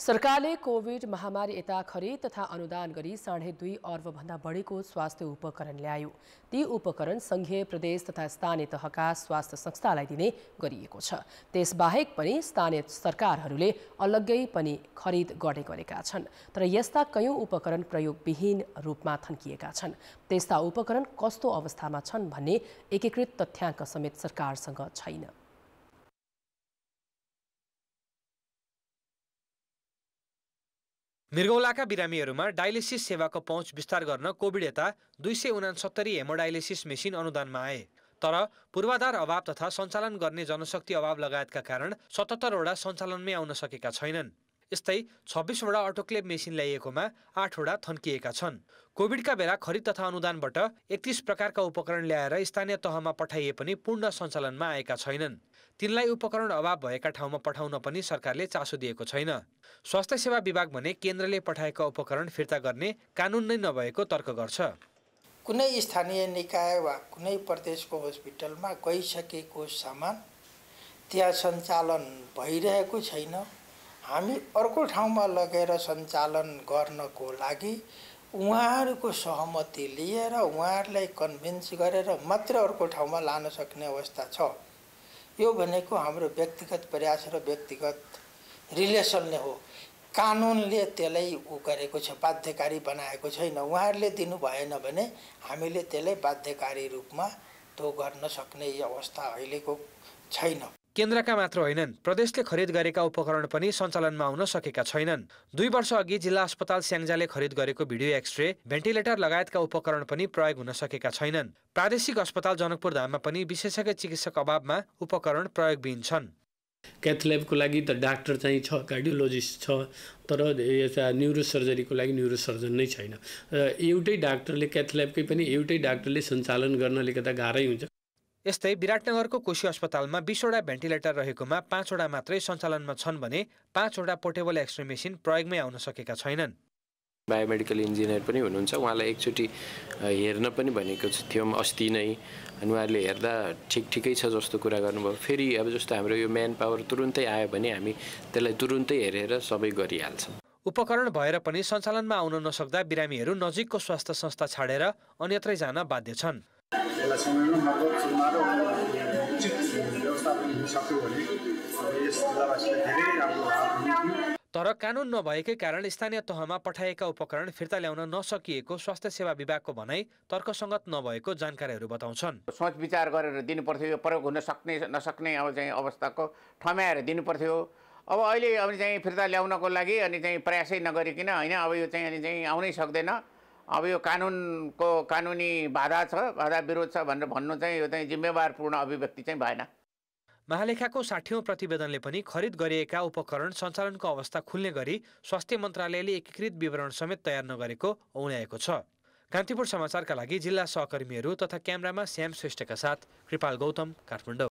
सरकारले कोभिड महामारी यता खरिद तथा अनुदान गरी साढे दुई अर्बभन्दा बढीको स्वास्थ्य उपकरण ल्यायो ती उपकरण सङ्घीय प्रदेश तथा स्थानीय तहका स्वास्थ्य संस्थालाई दिने गरिएको छ त्यसबाहेक पनि स्थानीय सरकारहरूले अलग्गै पनि खरिद गर्ने गरेका छन् तर यस्ता कयौँ उपकरण प्रयोगविहीन रूपमा थन्किएका छन् त्यस्ता उपकरण कस्तो अवस्थामा छन् भन्ने एकीकृत तथ्याङ्क समेत सरकारसँग छैन मृगौलाका बिरामीहरूमा डायलिसिस सेवाको पहुँच विस्तार गर्न कोभिड यता दुई सय उनासत्तरी हेमोडायलिसिस मेसिन अनुदानमा आए तर पूर्वाधार अभाव तथा सञ्चालन गर्ने जनशक्ति अभाव लगायतका कारण सतहत्तरवटा सञ्चालनमै आउन सकेका छैनन् यस्तै छब्बिसवटा अटोक्लेभ मेसिन ल्याइएकोमा आठवटा थन्किएका छन् कोभिडका बेला खरिद तथा अनुदानबाट एकतिस प्रकारका उपकरण ल्याएर स्थानीय तहमा पठाइए पनि पूर्ण सञ्चालनमा आएका छैनन् तिनलाई उपकरण अभाव भएका ठाउँमा पठाउन पनि सरकारले चासो दिएको छैन स्वास्थ्य सेवा विभाग भने केन्द्रले पठाएका उपकरण फिर्ता गर्ने कानुन नै नभएको तर्क गर्छ कुनै स्थानीय निकाय वा कुनै प्रदेशको हस्पिटलमा गइसकेको सामान त्यहाँ सञ्चालन भइरहेको छैन हामी अर्को ठाउँमा लगेर सञ्चालन गर्नको लागि उहाँहरूको सहमति लिएर उहाँहरूलाई कन्भिन्स गरेर मात्र अर्को ठाउँमा लान सक्ने अवस्था छ यो भनेको हाम्रो व्यक्तिगत प्रयास र व्यक्तिगत रिलेसन नै हो कानुनले त्यसलाई ऊ गरेको छ बाध्यकारी बनाएको छैन उहाँहरूले दिनु भएन भने हामीले त्यसलाई बाध्यकारी रूपमा त्यो गर्न सक्ने अवस्था अहिलेको छैन केन्द्रका मात्र होइनन् प्रदेशले खरिद गरेका उपकरण पनि सञ्चालनमा आउन सकेका छैनन् दुई वर्ष अघि जिल्ला अस्पताल स्याङ्जाले खरिद गरेको भिडियो एक्सरे भेन्टिलेटर लगायतका उपकरण पनि प्रयोग हुन सकेका छैनन् प्रादेशिक अस्पताल जनकपुर धाममा पनि विशेषज्ञ चिकित्सक अभावमा उपकरण प्रयोगविहीन छन् क्याथल्याबको लागि त डाक्टर चाहिँ छ कार्डियोलोजिस्ट छ तर यता न्युरो लागि न्युरो नै छैन एउटै डाक्टरले क्याथल्याबकै पनि एउटै डाक्टरले सञ्चालन गर्नले गर्दा गाह्रै हुन्छ यस्तै विराटनगरको कोशी अस्पतालमा बिसवटा भेन्टिलेटर रहेकोमा पाँचवटा मात्रै सञ्चालनमा छन् भने पाँचवटा पोर्टेबल एक्सरे मेसिन प्रयोगमै आउन सकेका छैनन् बायोमेडिकल इन्जिनियर पनि हुनुहुन्छ उहाँलाई एकचोटि हेर्न पनि भनेको थियौँ अस्ति नै अनि उहाँहरूले हेर्दा ठिक ठिकै छ जस्तो कुरा गर्नुभयो फेरि अब जस्तो हाम्रो यो म्यान पावर तुरुन्तै आयो भने हामी त्यसलाई तुरुन्तै हेरेर सबै गरिहाल्छौँ उपकरण भएर पनि सञ्चालनमा आउन नसक्दा बिरामीहरू नजिकको स्वास्थ्य संस्था छाडेर अन्यत्रै जान बाध्य छन् तर कानुन नभएकै कारण स्थानीय तहमा पठाएका उपकरण फिर्ता ल्याउन नसकिएको स्वास्थ्य सेवा विभागको भनाई तर्कसङ्गत नभएको जानकारीहरू बताउँछन् सोच विचार गरेर दिनुपर्थ्यो यो प्रयोग हुन सक्ने नसक्ने अब चाहिँ अवस्थाको ठम्याएर दिनुपर्थ्यो अब अहिले अनि चाहिँ फिर्ता ल्याउनको लागि अनि चाहिँ प्रयासै नगरिकन होइन अब यो चाहिँ अनि चाहिँ आउनै सक्दैन अब यो कानुनको कानुनी बाधा छ बाधा विरोध छ भनेर भन्नु चाहिँ यो चाहिँ जिम्मेवारपूर्ण अभिव्यक्ति चाहिँ भएन महालेखाको साठीौँ प्रतिवेदनले पनि खरिद गरिएका उपकरण सञ्चालनको अवस्था खुल्ने गरी स्वास्थ्य मन्त्रालयले एकीकृत विवरण समेत तयार नगरेको औल्याएको छ कान्तिपुर समाचारका लागि जिल्ला सहकर्मीहरू तथा क्यामरामा श्याम श्रेष्ठका साथ कृपाल गौतम काठमाडौँ